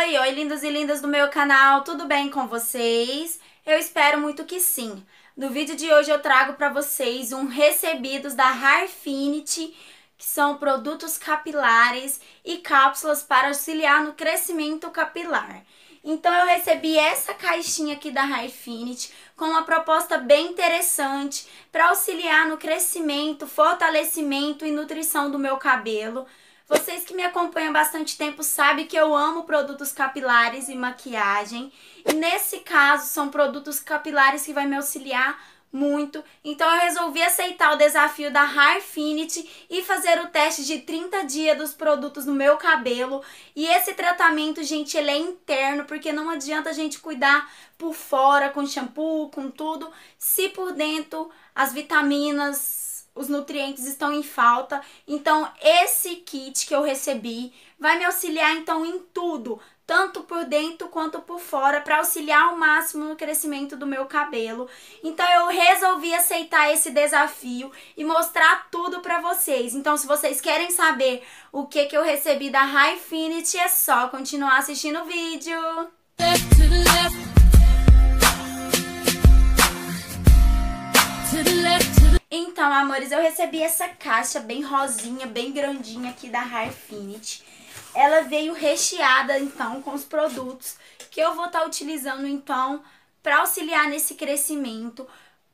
Oi, oi lindos e lindas do meu canal, tudo bem com vocês? Eu espero muito que sim. No vídeo de hoje eu trago para vocês um recebidos da Harfinity, que são produtos capilares e cápsulas para auxiliar no crescimento capilar. Então eu recebi essa caixinha aqui da Highfinity com uma proposta bem interessante para auxiliar no crescimento, fortalecimento e nutrição do meu cabelo. Vocês que me acompanham bastante tempo sabem que eu amo produtos capilares e maquiagem. E nesse caso, são produtos capilares que vai me auxiliar muito. Então eu resolvi aceitar o desafio da Hairfinity e fazer o teste de 30 dias dos produtos no meu cabelo. E esse tratamento, gente, ele é interno, porque não adianta a gente cuidar por fora com shampoo, com tudo, se por dentro as vitaminas, os nutrientes estão em falta. Então, esse kit que eu recebi vai me auxiliar então em tudo, tanto por dentro quanto por fora, para auxiliar ao máximo no crescimento do meu cabelo. Então, eu resolvi aceitar esse desafio e mostrar tudo para vocês. Então, se vocês querem saber o que que eu recebi da Highfinity é só continuar assistindo o vídeo. amores, eu recebi essa caixa bem rosinha, bem grandinha aqui da Harfinity. Ela veio recheada, então, com os produtos que eu vou estar tá utilizando, então, para auxiliar nesse crescimento.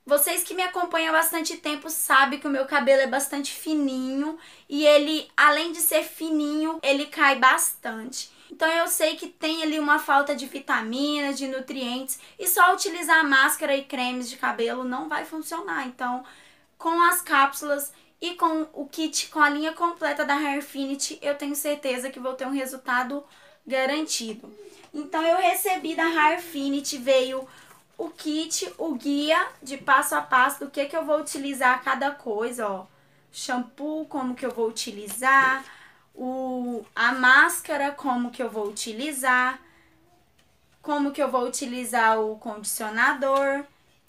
Vocês que me acompanham há bastante tempo sabem que o meu cabelo é bastante fininho e ele, além de ser fininho, ele cai bastante. Então eu sei que tem ali uma falta de vitaminas, de nutrientes e só utilizar máscara e cremes de cabelo não vai funcionar. Então com as cápsulas e com o kit com a linha completa da Hairfinity, eu tenho certeza que vou ter um resultado garantido. Então eu recebi da Hairfinity, veio o kit, o guia de passo a passo do que que eu vou utilizar cada coisa, ó. Shampoo, como que eu vou utilizar, o, a máscara, como que eu vou utilizar, como que eu vou utilizar o condicionador,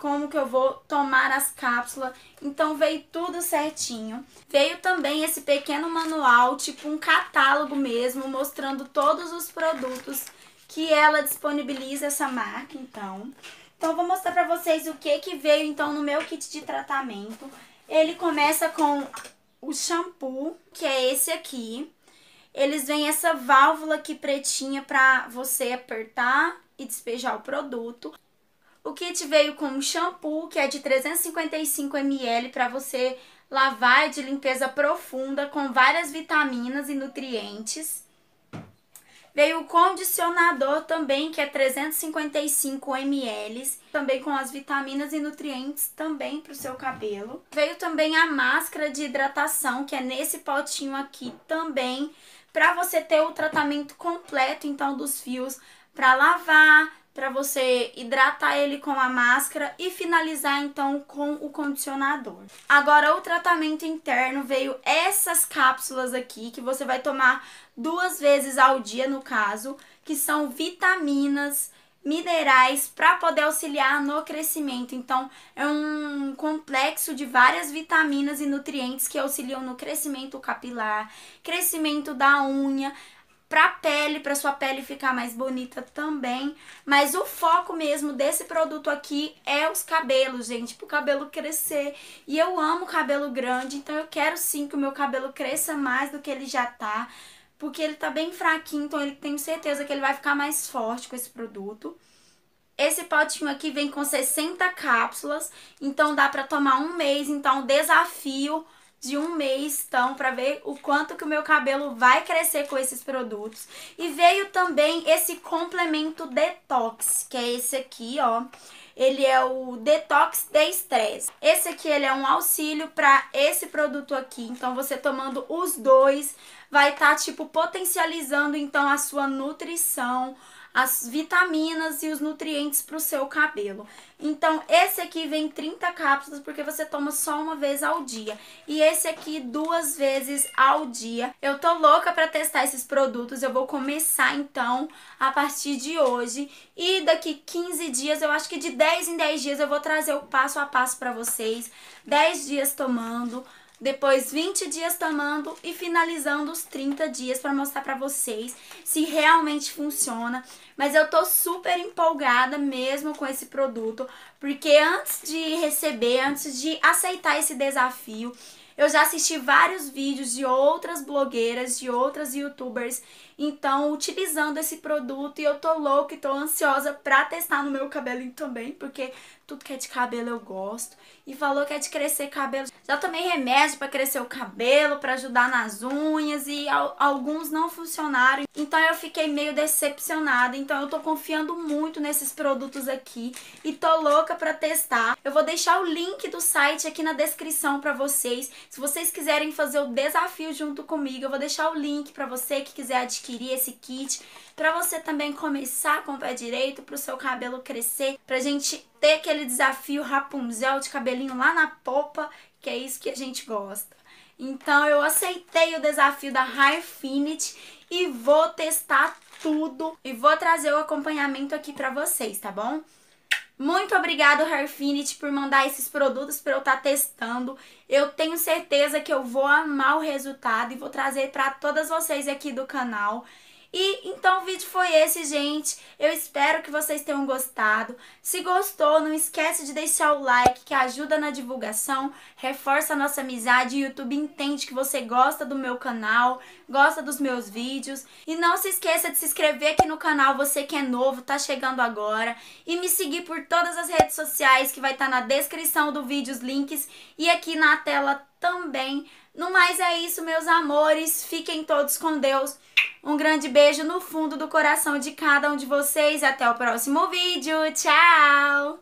como que eu vou tomar as cápsulas. Então veio tudo certinho. Veio também esse pequeno manual, tipo um catálogo mesmo, mostrando todos os produtos que ela disponibiliza essa marca, então. Então vou mostrar pra vocês o que que veio então no meu kit de tratamento. Ele começa com o shampoo, que é esse aqui. Eles vêm essa válvula aqui pretinha pra você apertar e despejar o produto. O kit veio com um shampoo que é de 355 ml para você lavar é de limpeza profunda com várias vitaminas e nutrientes. Veio o condicionador também, que é 355 ml, também com as vitaminas e nutrientes também para o seu cabelo. Veio também a máscara de hidratação, que é nesse potinho aqui também, para você ter o tratamento completo então dos fios para lavar, para você hidratar ele com a máscara e finalizar então com o condicionador. Agora o tratamento interno veio essas cápsulas aqui que você vai tomar duas vezes ao dia no caso, que são vitaminas minerais para poder auxiliar no crescimento. Então, é um complexo de várias vitaminas e nutrientes que auxiliam no crescimento capilar, crescimento da unha, para a pele, para sua pele ficar mais bonita também. Mas o foco mesmo desse produto aqui é os cabelos, gente, pro cabelo crescer. E eu amo cabelo grande, então eu quero sim que o meu cabelo cresça mais do que ele já tá, porque ele tá bem fraquinho, então eu tenho certeza que ele vai ficar mais forte com esse produto. Esse potinho aqui vem com 60 cápsulas, então dá para tomar um mês, então desafio de um mês, então, para ver o quanto que o meu cabelo vai crescer com esses produtos. E veio também esse complemento detox, que é esse aqui, ó. Ele é o Detox de Estresse. Esse aqui ele é um auxílio para esse produto aqui. Então você tomando os dois vai estar tá, tipo potencializando então a sua nutrição, as vitaminas e os nutrientes para o seu cabelo. Então, esse aqui vem 30 cápsulas porque você toma só uma vez ao dia. E esse aqui duas vezes ao dia. Eu tô louca para testar esses produtos. Eu vou começar então a partir de hoje e daqui 15 dias, eu acho que de 10 em 10 dias eu vou trazer o passo a passo para vocês. 10 dias tomando depois 20 dias tomando e finalizando os 30 dias para mostrar para vocês se realmente funciona. Mas eu tô super empolgada mesmo com esse produto, porque antes de receber, antes de aceitar esse desafio, eu já assisti vários vídeos de outras blogueiras, de outras youtubers então, utilizando esse produto e eu tô louca e tô ansiosa pra testar no meu cabelinho também, porque tudo que é de cabelo eu gosto. E falou que é de crescer cabelo. Já tomei remédio para crescer o cabelo, para ajudar nas unhas e al alguns não funcionaram. Então eu fiquei meio decepcionada. Então eu tô confiando muito nesses produtos aqui e tô louca para testar. Eu vou deixar o link do site aqui na descrição para vocês. Se vocês quiserem fazer o desafio junto comigo, eu vou deixar o link para você que quiser adquirir adquirir esse kit para você também começar com o pé direito, para o seu cabelo crescer, pra gente ter aquele desafio Rapunzel de cabelinho lá na popa, que é isso que a gente gosta. Então eu aceitei o desafio da High Finity e vou testar tudo e vou trazer o acompanhamento aqui para vocês, tá bom? Muito obrigado, Hairfinity, por mandar esses produtos para eu estar tá testando. Eu tenho certeza que eu vou amar o resultado e vou trazer para todas vocês aqui do canal. E então o vídeo foi esse, gente. Eu espero que vocês tenham gostado. Se gostou, não esquece de deixar o like que ajuda na divulgação, reforça a nossa amizade o YouTube entende que você gosta do meu canal, gosta dos meus vídeos. E não se esqueça de se inscrever aqui no canal, você que é novo, tá chegando agora, e me seguir por todas as redes sociais que vai estar tá na descrição do vídeo os links e aqui na tela também. No mais é isso, meus amores. Fiquem todos com Deus. Um grande beijo no fundo do coração de cada um de vocês. Até o próximo vídeo. Tchau!